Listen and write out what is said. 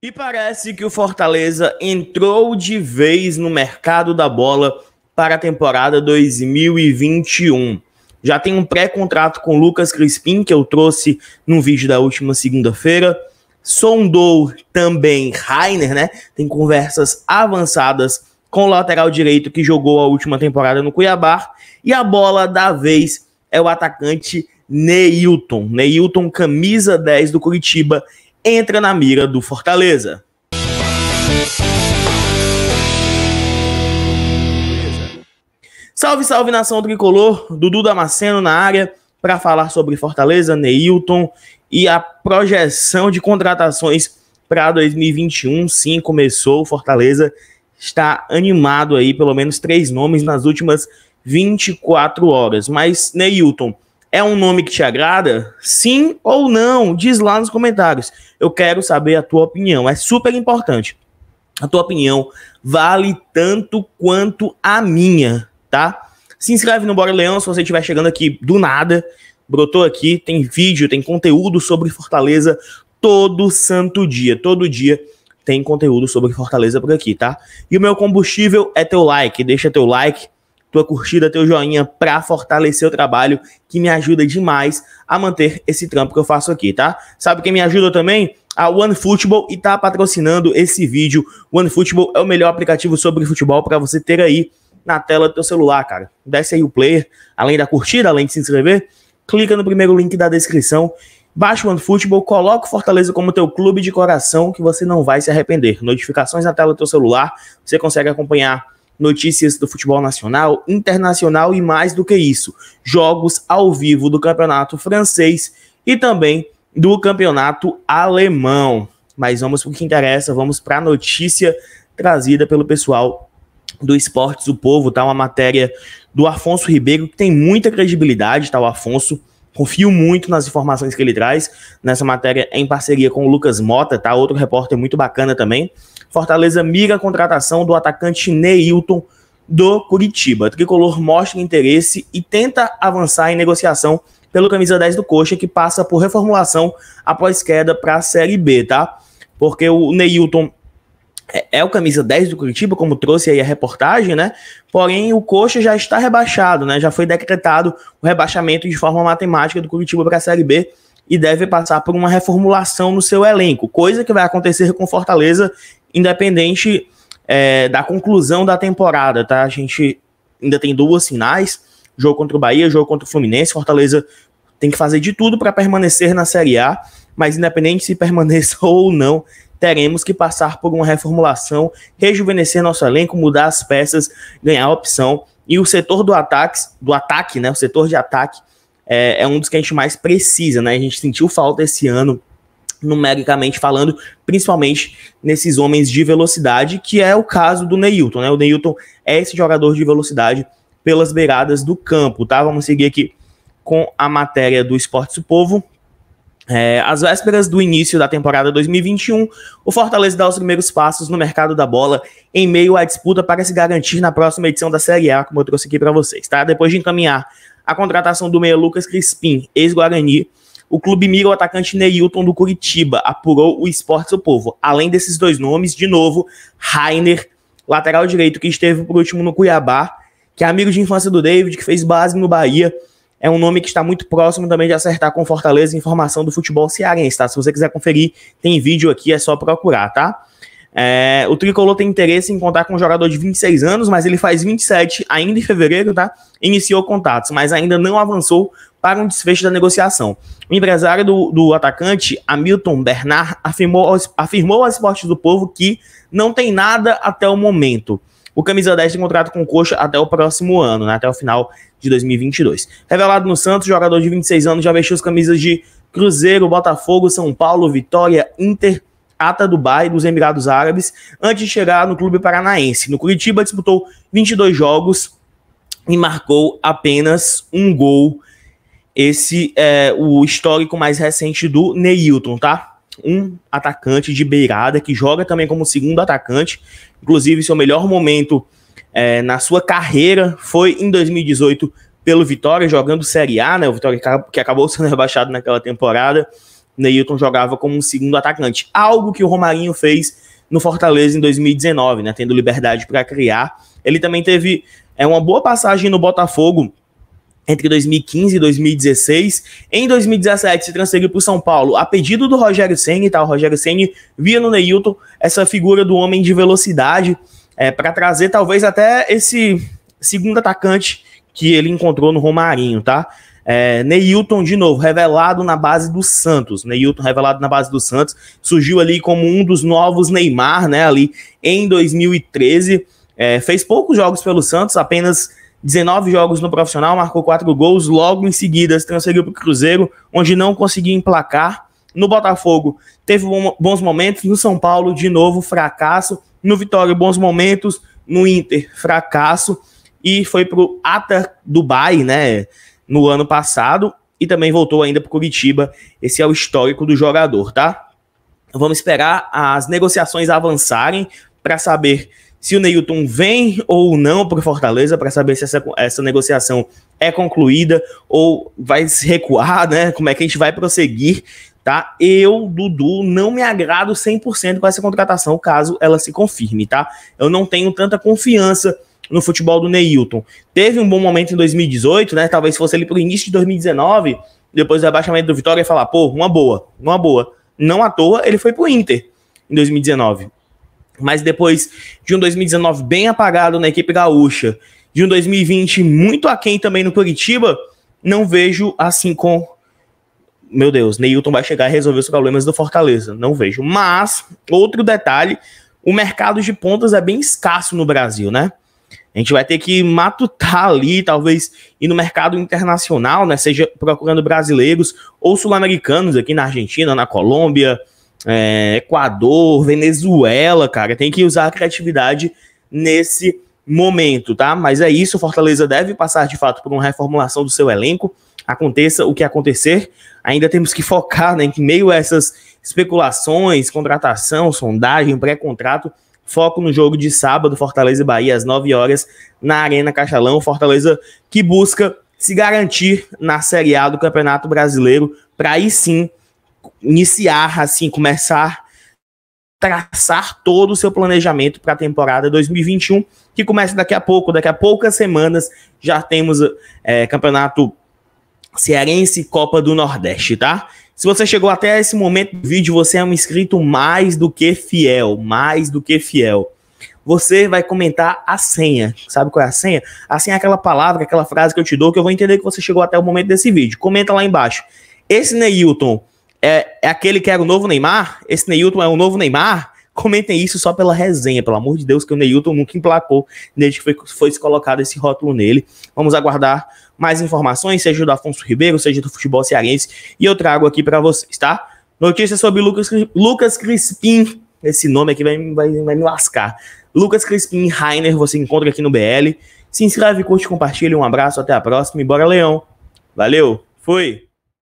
E parece que o Fortaleza entrou de vez no mercado da bola para a temporada 2021. Já tem um pré-contrato com Lucas Crispim, que eu trouxe num vídeo da última segunda-feira. Sondou também Rainer, né? Tem conversas avançadas com o lateral direito que jogou a última temporada no Cuiabá. E a bola da vez é o atacante Neilton. Neilton, camisa 10 do Curitiba, entra na mira do Fortaleza. Salve, salve nação tricolor, Dudu Damasceno na área para falar sobre Fortaleza, Neilton e a projeção de contratações para 2021. Sim, começou, Fortaleza está animado aí, pelo menos três nomes nas últimas 24 horas. Mas, Neilton, é um nome que te agrada? Sim ou não? Diz lá nos comentários. Eu quero saber a tua opinião. É super importante. A tua opinião vale tanto quanto a minha, tá? Se inscreve no Bora Leão se você estiver chegando aqui do nada. Brotou aqui, tem vídeo, tem conteúdo sobre Fortaleza todo santo dia. Todo dia tem conteúdo sobre Fortaleza por aqui, tá? E o meu combustível é teu like. Deixa teu like tua curtida, teu joinha para fortalecer o trabalho, que me ajuda demais a manter esse trampo que eu faço aqui, tá? Sabe quem me ajuda também? A OneFootball e tá patrocinando esse vídeo. OneFootball é o melhor aplicativo sobre futebol para você ter aí na tela do teu celular, cara. Desce aí o player, além da curtida, além de se inscrever, clica no primeiro link da descrição Baixa o OneFootball, coloca o Fortaleza como teu clube de coração que você não vai se arrepender. Notificações na tela do teu celular, você consegue acompanhar notícias do futebol nacional, internacional e mais do que isso, jogos ao vivo do campeonato francês e também do campeonato alemão. Mas vamos para o que interessa, vamos para a notícia trazida pelo pessoal do Esportes do Povo, tá? Uma matéria do Afonso Ribeiro que tem muita credibilidade, tá? O Afonso confio muito nas informações que ele traz nessa matéria em parceria com o Lucas Mota, tá? Outro repórter muito bacana também. Fortaleza mira a contratação do atacante Neilton do Curitiba. Tricolor mostra interesse e tenta avançar em negociação pelo camisa 10 do Coxa, que passa por reformulação após queda para a Série B, tá? Porque o Neilton é, é o camisa 10 do Curitiba, como trouxe aí a reportagem, né? Porém, o Coxa já está rebaixado, né? Já foi decretado o rebaixamento de forma matemática do Curitiba para a Série B e deve passar por uma reformulação no seu elenco, coisa que vai acontecer com Fortaleza independente é, da conclusão da temporada, tá? A gente ainda tem duas finais, jogo contra o Bahia, jogo contra o Fluminense, Fortaleza tem que fazer de tudo para permanecer na Série A, mas independente se permaneça ou não, teremos que passar por uma reformulação, rejuvenescer nosso elenco, mudar as peças, ganhar a opção. E o setor do ataque, do ataque, né? O setor de ataque é, é, um dos que a gente mais precisa, né? A gente sentiu falta esse ano numericamente falando, principalmente nesses homens de velocidade, que é o caso do Neilton, né? O Neilton é esse jogador de velocidade pelas beiradas do campo, tá? Vamos seguir aqui com a matéria do Esportes do Povo. É, às vésperas do início da temporada 2021, o Fortaleza dá os primeiros passos no mercado da bola em meio à disputa para se garantir na próxima edição da Série A, como eu trouxe aqui para vocês, tá? Depois de encaminhar a contratação do meia Lucas Crispim, ex-Guarani, o Clube mira o atacante Neilton do Curitiba, apurou o Esporte Seu Povo. Além desses dois nomes, de novo, Rainer, lateral direito, que esteve por último no Cuiabá, que é amigo de infância do David, que fez base no Bahia. É um nome que está muito próximo também de acertar com Fortaleza informação do futebol cearense, tá? Se você quiser conferir, tem vídeo aqui, é só procurar, tá? É, o Tricolor tem interesse em contar com um jogador de 26 anos, mas ele faz 27 ainda em fevereiro, tá? Iniciou contatos, mas ainda não avançou para um desfecho da negociação. O empresário do, do atacante, Hamilton Bernard, afirmou, afirmou ao Esporte do Povo que não tem nada até o momento. O Camisa 10 tem contrato com o Coxa até o próximo ano, né, até o final de 2022. Revelado no Santos, jogador de 26 anos já vestiu as camisas de Cruzeiro, Botafogo, São Paulo, Vitória, Inter, Ata Dubai, dos Emirados Árabes, antes de chegar no clube paranaense. No Curitiba disputou 22 jogos e marcou apenas um gol esse é o histórico mais recente do Neilton, tá? Um atacante de beirada que joga também como segundo atacante. Inclusive, seu melhor momento é, na sua carreira foi em 2018 pelo Vitória, jogando Série A, né? O Vitória que acabou sendo rebaixado naquela temporada. Neilton jogava como um segundo atacante, algo que o Romarinho fez no Fortaleza em 2019, né, tendo liberdade para criar. Ele também teve é, uma boa passagem no Botafogo entre 2015 e 2016. Em 2017 se transferiu para o São Paulo a pedido do Rogério Ceni, tá? O Rogério Ceni via no Neilton essa figura do homem de velocidade é, para trazer talvez até esse segundo atacante que ele encontrou no Romarinho, tá? É, Neilton, de novo, revelado na base do Santos. Neilton, revelado na base do Santos, surgiu ali como um dos novos Neymar, né? Ali em 2013. É, fez poucos jogos pelo Santos, apenas 19 jogos no profissional, marcou quatro gols, logo em seguida se transferiu para o Cruzeiro, onde não conseguiu emplacar. No Botafogo teve bons momentos, no São Paulo de novo fracasso, no Vitória bons momentos, no Inter fracasso e foi para o Atar Dubai, né, no ano passado e também voltou ainda para Curitiba. Esse é o histórico do jogador, tá? Vamos esperar as negociações avançarem para saber se o Neilton vem ou não para Fortaleza para saber se essa, essa negociação é concluída ou vai se recuar, né? Como é que a gente vai prosseguir, tá? Eu, Dudu, não me agrado 100% com essa contratação, caso ela se confirme, tá? Eu não tenho tanta confiança no futebol do Neilton. Teve um bom momento em 2018, né? Talvez fosse ele o início de 2019, depois do abaixamento do Vitória, e falar, pô, uma boa, uma boa. Não à toa, ele foi pro Inter em 2019. Mas depois de um 2019 bem apagado na equipe gaúcha, de um 2020 muito aquém também no Curitiba, não vejo assim com. Meu Deus, Neilton vai chegar e resolver os problemas do Fortaleza. Não vejo. Mas, outro detalhe: o mercado de pontas é bem escasso no Brasil, né? A gente vai ter que matutar ali, talvez ir no mercado internacional, né? Seja procurando brasileiros ou sul-americanos aqui na Argentina, na Colômbia, é, Equador, Venezuela, cara. Tem que usar a criatividade nesse momento, tá? Mas é isso, Fortaleza deve passar de fato por uma reformulação do seu elenco. Aconteça o que acontecer, ainda temos que focar né, em meio a essas especulações, contratação, sondagem, pré-contrato. Foco no jogo de sábado, Fortaleza e Bahia, às 9 horas, na Arena Cachalão. Fortaleza que busca se garantir na Série A do Campeonato Brasileiro, para aí sim iniciar, assim, começar traçar todo o seu planejamento para a temporada 2021, que começa daqui a pouco, daqui a poucas semanas já temos é, campeonato cearense Copa do Nordeste, tá? Se você chegou até esse momento do vídeo, você é um inscrito mais do que fiel, mais do que fiel. Você vai comentar a senha. Sabe qual é a senha? A senha é aquela palavra, aquela frase que eu te dou que eu vou entender que você chegou até o momento desse vídeo. Comenta lá embaixo. Esse Neilton é, é aquele que era o novo Neymar? Esse Neilton é o novo Neymar? Comentem isso só pela resenha, pelo amor de Deus, que o Neilton nunca emplacou desde que foi, foi colocado esse rótulo nele. Vamos aguardar mais informações, seja do Afonso Ribeiro, seja do futebol cearense, e eu trago aqui para vocês, tá? Notícias sobre Lucas, Lucas Crispim. Esse nome aqui vai, vai, vai me lascar. Lucas Crispim Rainer, você encontra aqui no BL. Se inscreve, curte, compartilha. Um abraço, até a próxima e bora, Leão. Valeu, fui!